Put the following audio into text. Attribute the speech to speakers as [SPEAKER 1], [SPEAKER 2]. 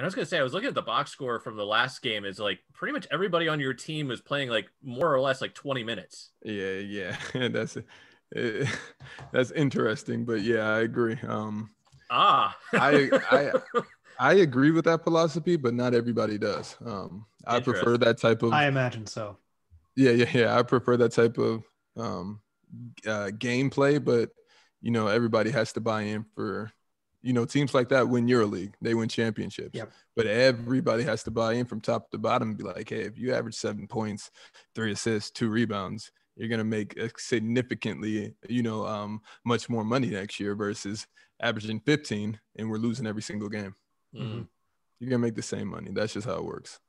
[SPEAKER 1] And I was gonna say, I was looking at the box score from the last game. Is like pretty much everybody on your team was playing like more or less like 20 minutes. Yeah, yeah,
[SPEAKER 2] that's it, that's interesting. But yeah, I agree. Um,
[SPEAKER 1] ah, I, I
[SPEAKER 2] I agree with that philosophy, but not everybody does. Um, I prefer that type of. I imagine so. Yeah, yeah, yeah. I prefer that type of um, uh, gameplay, but you know, everybody has to buy in for you know, teams like that win your league. they win championships. Yep. But everybody has to buy in from top to bottom and be like, hey, if you average seven points, three assists, two rebounds, you're going to make significantly, you know, um, much more money next year versus averaging 15 and we're losing every single game. Mm-hmm.
[SPEAKER 1] You're going to make the same money. That's just how it works.